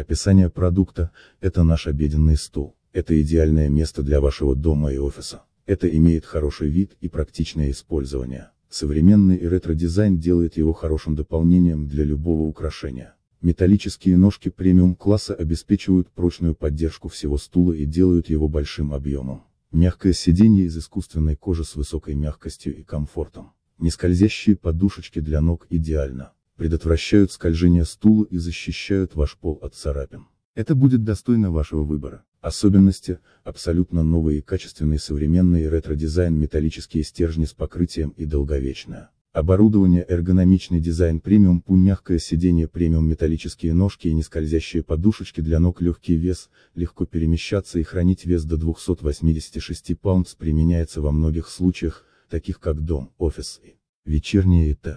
Описание продукта – это наш обеденный стол. Это идеальное место для вашего дома и офиса. Это имеет хороший вид и практичное использование. Современный и ретро-дизайн делает его хорошим дополнением для любого украшения. Металлические ножки премиум-класса обеспечивают прочную поддержку всего стула и делают его большим объемом. Мягкое сиденье из искусственной кожи с высокой мягкостью и комфортом. Нескользящие подушечки для ног идеально предотвращают скольжение стула и защищают ваш пол от царапин. Это будет достойно вашего выбора. Особенности, абсолютно новые и качественные современные ретро-дизайн металлические стержни с покрытием и долговечное. Оборудование эргономичный дизайн премиум пу мягкое сиденье премиум металлические ножки и нескользящие подушечки для ног легкий вес, легко перемещаться и хранить вес до 286 паундс применяется во многих случаях, таких как дом, офис и вечерние ИТ.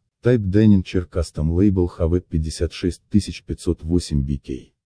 Type Dining Черкастом лейбл HW 56508 BK.